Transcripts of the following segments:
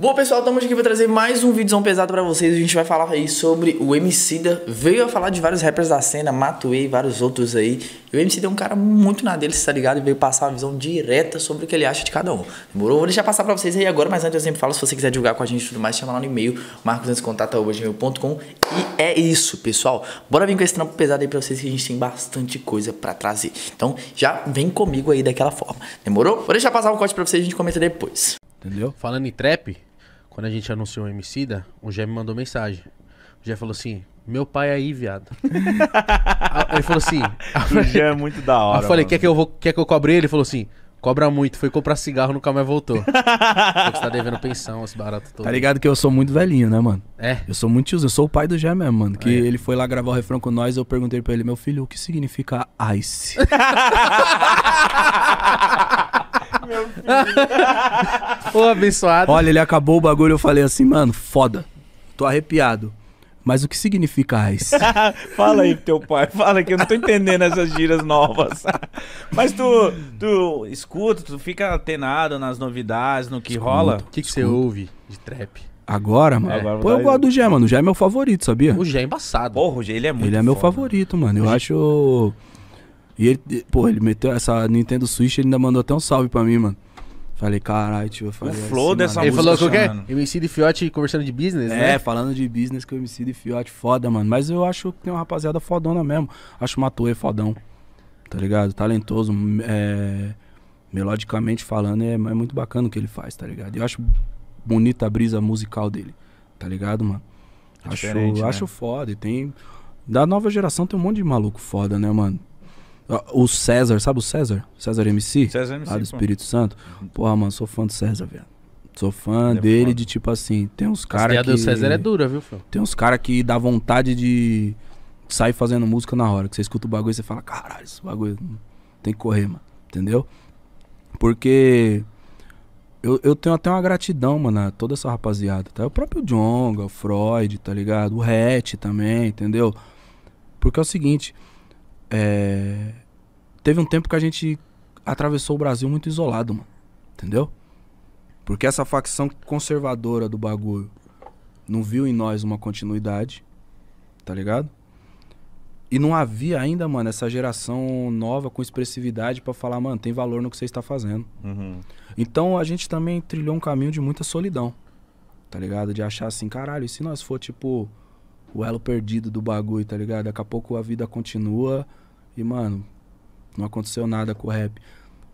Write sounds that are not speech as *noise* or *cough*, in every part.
Bom pessoal, estamos aqui para trazer mais um vídeozão pesado para vocês. A gente vai falar aí sobre o MC Da, Veio a falar de vários rappers da cena, Matuei, vários outros aí. E o Da é um cara muito na dele, tá ligado? E veio passar uma visão direta sobre o que ele acha de cada um. Demorou? Vou deixar passar para vocês aí agora, mas antes eu sempre falo, se você quiser divulgar com a gente e tudo mais, chama lá no e-mail, marcosantescontata.com. E é isso, pessoal. Bora vir com esse trampo pesado aí para vocês que a gente tem bastante coisa para trazer. Então já vem comigo aí daquela forma. Demorou? Vou deixar passar o um corte para vocês e a gente comenta depois. Entendeu? Falando em trap, quando a gente anunciou o da, o Jé me mandou mensagem. O Jé falou assim, meu pai é aí, viado. *laughs* ele falou assim... O Jé é muito da hora, Eu falei, quer que eu, vou, quer que eu cobre ele? Ele falou assim... Cobra muito, foi comprar cigarro, nunca mais voltou. *laughs* Você tá devendo pensão, esse barato todo. Tá ligado que eu sou muito velhinho, né, mano? É. Eu sou muito tiozinho, eu sou o pai do Jé mesmo, mano. Que ah, é. ele foi lá gravar o refrão com nós, eu perguntei pra ele, meu filho, o que significa ice? *laughs* Meu filho. *laughs* Ô, abençoado. Olha, ele acabou o bagulho, eu falei assim, mano, foda. Tô arrepiado. Mas o que significa isso? *laughs* fala aí pro teu pai, fala que eu não tô entendendo essas giras novas. *laughs* Mas tu, tu escuta, tu fica atenado nas novidades, no que escuta, rola. O que, você ouve de trap? Agora, mano. É, Pô, eu gosto do Gé, mano. O Gé é meu favorito, sabia? O Gé é embaçado. Porra, o Gé, ele é muito Ele é meu foda. favorito, mano. Eu acho... E ele, pô, ele meteu essa Nintendo Switch, ele ainda mandou até um salve pra mim, mano. Falei, caralho, tio, eu falei. O é é flow assim, dessa mano. Ele falou o quê? MC de Fiote conversando de business, é, né? É, falando de business que o MC de Fiote, foda, mano. Mas eu acho que tem uma rapaziada fodona mesmo. Acho o Matoê fodão. Tá ligado? Talentoso. É, melodicamente falando, é, é muito bacana o que ele faz, tá ligado? Eu acho bonita a brisa musical dele, tá ligado, mano? É acho, né? acho foda. E tem. Da nova geração tem um monte de maluco foda, né, mano? Ah, o César, sabe o César? César MC? César MC. Lá do Espírito pô. Santo. Uhum. Porra, mano, sou fã do César, velho. Sou fã é dele de tipo assim, tem uns caras que... do César é dura, viu, filho? Tem uns caras que dá vontade de sair fazendo música na hora. Que você escuta o bagulho e você fala, caralho, esse bagulho tem que correr, mano. Entendeu? Porque eu, eu tenho até uma gratidão, mano, a toda essa rapaziada, tá? O próprio Jonga, o Freud, tá ligado? O Hatch também, entendeu? Porque é o seguinte, é... Teve um tempo que a gente atravessou o Brasil muito isolado, mano. Entendeu? Porque essa facção conservadora do bagulho não viu em nós uma continuidade, tá ligado? E não havia ainda, mano, essa geração nova com expressividade para falar, mano, tem valor no que você está fazendo. Uhum. Então a gente também trilhou um caminho de muita solidão, tá ligado? De achar assim, caralho, e se nós for, tipo, o elo perdido do bagulho, tá ligado? Daqui a pouco a vida continua e, mano, não aconteceu nada com o rap.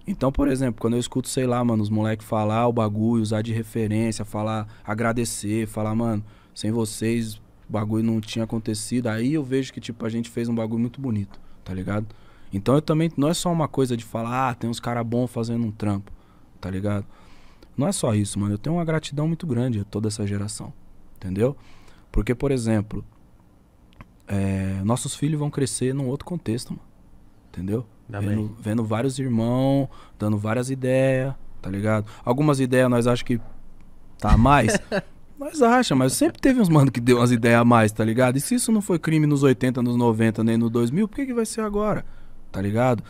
Então, por exemplo, quando eu escuto, sei lá, mano, os moleques falar o bagulho, usar de referência, falar, agradecer, falar, mano, sem vocês o bagulho não tinha acontecido. Aí eu vejo que, tipo, a gente fez um bagulho muito bonito, tá ligado? Então eu também, não é só uma coisa de falar, ah, tem uns caras bons fazendo um trampo, tá ligado? Não é só isso, mano. Eu tenho uma gratidão muito grande a toda essa geração, entendeu? Porque, por exemplo, é, nossos filhos vão crescer num outro contexto, mano, entendeu? Vendo, vendo, vários irmãos, dando várias ideias, tá ligado? Algumas ideias nós achamos que tá a mais. mas *laughs* acha, mas sempre teve uns mano que deu umas ideias a mais, tá ligado? E se isso não foi crime nos 80, nos 90, nem no 2000, por que, que vai ser agora? Tá ligado?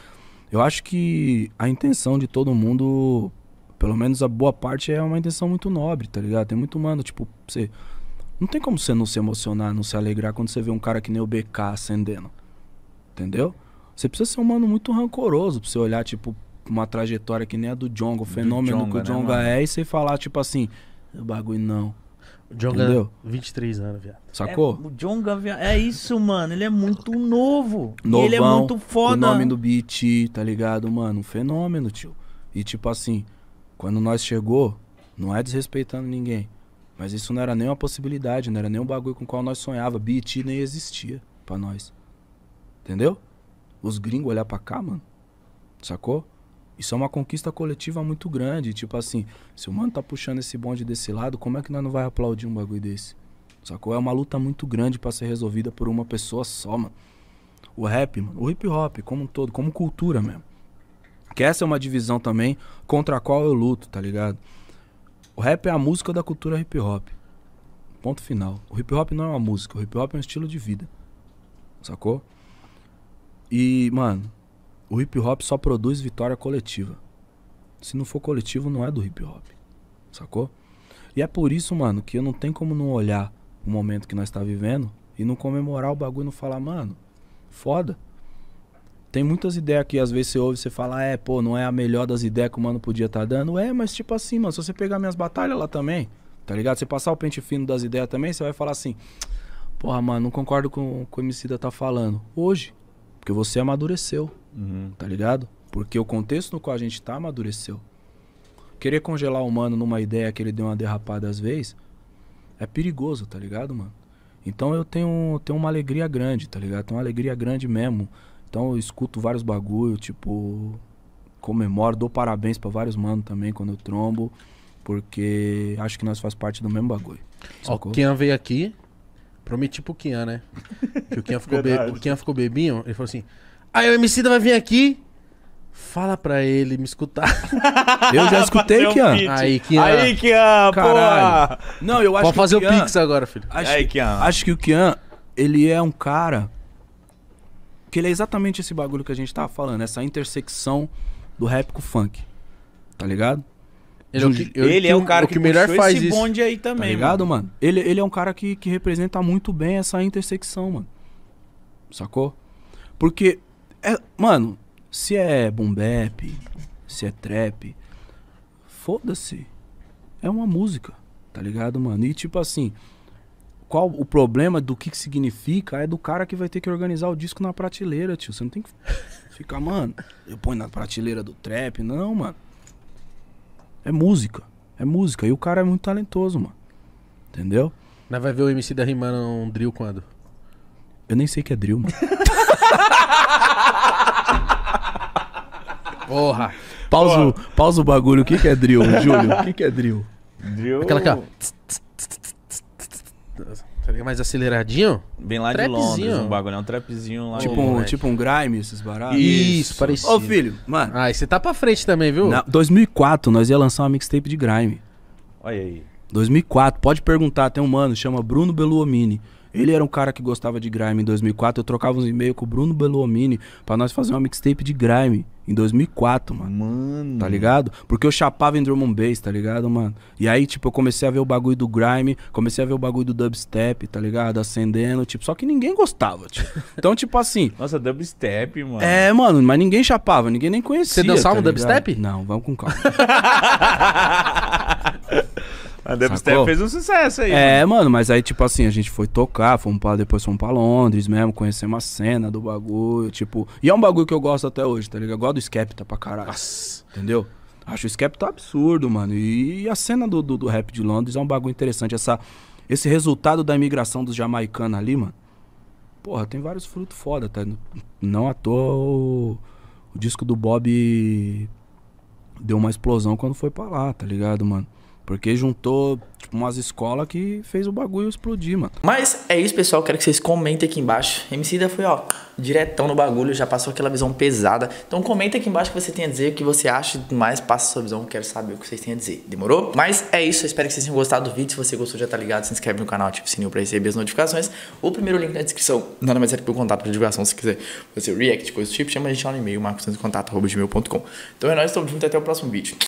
Eu acho que a intenção de todo mundo, pelo menos a boa parte, é uma intenção muito nobre, tá ligado? Tem muito mano, tipo, você. Não tem como você não se emocionar, não se alegrar quando você vê um cara que nem o BK acendendo. Entendeu? Você precisa ser um mano muito rancoroso pra você olhar, tipo, uma trajetória que nem a do Jonga, o fenômeno Djonga, que o né, Jonga né, é, e você falar, tipo assim, o bagulho não. O Jonga, é Entendeu? 23 anos, viado. Sacou? É, o Jonga, viado. É isso, mano. Ele é muito novo. Novão, ele é muito foda. O nome do beat, tá ligado, mano? Um fenômeno, tio. E tipo assim, quando nós chegou, não é desrespeitando ninguém. Mas isso não era nem uma possibilidade, não era nem um bagulho com o qual nós sonhava. BT nem existia para nós. Entendeu? os gringos olhar para cá, mano. Sacou? Isso é uma conquista coletiva muito grande. Tipo assim, se o mano tá puxando esse bonde desse lado, como é que nós não vai aplaudir um bagulho desse? Sacou? É uma luta muito grande para ser resolvida por uma pessoa só, mano. O rap, mano, o hip hop como um todo, como cultura mesmo. Que essa é uma divisão também contra a qual eu luto, tá ligado? O rap é a música da cultura hip hop. Ponto final. O hip hop não é uma música, o hip hop é um estilo de vida. Sacou? E, mano, o hip hop só produz vitória coletiva. Se não for coletivo, não é do hip hop. Sacou? E é por isso, mano, que eu não tenho como não olhar o momento que nós está vivendo e não comemorar o bagulho e não falar, mano, foda. Tem muitas ideias que às vezes você ouve você fala, é, pô, não é a melhor das ideias que o mano podia estar tá dando. É, mas tipo assim, mano, se você pegar minhas batalhas lá também, tá ligado? Você passar o pente fino das ideias também, você vai falar assim, porra, mano, não concordo com, com o que o tá falando. Hoje, porque você amadureceu, uhum. tá ligado? Porque o contexto no qual a gente tá amadureceu. Querer congelar o humano numa ideia que ele deu uma derrapada às vezes é perigoso, tá ligado, mano? Então eu tenho, tenho uma alegria grande, tá ligado? Tenho uma alegria grande mesmo. Então eu escuto vários bagulho, tipo, comemoro, dou parabéns para vários manos também quando eu trombo, porque acho que nós faz parte do mesmo bagulho. Ó, quem veio aqui Prometi pro Kian, né? *laughs* Que o Kian ficou, be... o Kian ficou bebinho. Ele falou assim: Aí o MC vai vir aqui. Fala pra ele me escutar. *laughs* Eu já escutei, um Kian. Aí, Kian. Aí, Kian, porra. Não, eu acho Pode fazer o Kian... Pix agora, filho. Acho, Aí, Kian. Acho que o Kian, ele é um cara. Que ele é exatamente esse bagulho que a gente tava falando, essa intersecção do rap com o funk. Tá ligado? Ele, é o ele que, é o cara o que, que melhor faz esse isso. bonde aí também, tá ligado, mano? mano? Ele, ele é um cara que, que representa muito bem essa intersecção, mano. Sacou? Porque, é, mano, se é boom se é trap, foda-se. É uma música, tá ligado, mano? E tipo assim, qual o problema do que, que significa é do cara que vai ter que organizar o disco na prateleira, tio. Você não tem que ficar, mano, eu ponho na prateleira do trap, não, mano. É música. É música. E o cara é muito talentoso, mano. Entendeu? Nós vai ver o MC da rimando um drill quando? Eu nem sei que é drill, mano. *laughs* Porra. Pausa, o, pausa o bagulho. O que, que é drill, Júlio? O que, que é drill? Drill. Aquela que, ó tá ligado? Mais aceleradinho? Bem lá de Londres, um bagulho, é um trapzinho lá. Tipo, um, tipo um grime, esses baratos. Isso, Isso. parecido. Ô, filho, mano. Ah, e você tá pra frente também, viu? Na, 2004, nós ia lançar uma mixtape de grime. Olha aí. 2004, pode perguntar, tem um mano, chama Bruno Beluomini. Ele era um cara que gostava de grime em 2004. Eu trocava uns e-mails com o Bruno Belomini para nós fazer uma mixtape de grime em 2004, mano. Mano. Tá ligado? Porque eu chapava em drum and bass, tá ligado, mano? E aí, tipo, eu comecei a ver o bagulho do grime, comecei a ver o bagulho do dubstep, tá ligado? Acendendo, tipo, só que ninguém gostava, tipo. *laughs* Então, tipo assim. Nossa, dubstep, mano. É, mano, mas ninguém chapava, ninguém nem conhecia. Você dançava tá um dubstep? Não, vamos com calma. *laughs* A Step fez um sucesso aí. É, mano. mano. mas aí, tipo assim, a gente foi tocar, fomos pra, depois fomos pra Londres mesmo, conhecemos a cena do bagulho, tipo. E é um bagulho que eu gosto até hoje, tá ligado? Eu gosto do Skepta pra caralho. Nossa. Entendeu? Acho o Skepta absurdo, mano. E a cena do, do, do rap de Londres é um bagulho interessante. Essa, esse resultado da imigração dos jamaicanos ali, mano. Porra, tem vários frutos foda, tá? Não à toa o, o disco do Bob deu uma explosão quando foi pra lá, tá ligado, mano? Porque juntou, tipo, umas escolas que fez o bagulho explodir, mano. Mas é isso, pessoal. Quero que vocês comentem aqui embaixo. MC da foi, ó, diretão no bagulho, já passou aquela visão pesada. Então comenta aqui embaixo o que você tem a dizer, o que você acha mais. Passa a sua visão, quero saber o que vocês têm a dizer. Demorou? Mas é isso, eu espero que vocês tenham gostado do vídeo. Se você gostou, já tá ligado, se inscreve no canal, ativa o sininho pra receber as notificações. O primeiro link na descrição, nada mais é que meu contato pra divulgação, se quiser fazer react, coisa do tipo, chama a gente lá no e-mail, marcos.contato.gmail.com Então é nóis, tamo junto até o próximo vídeo.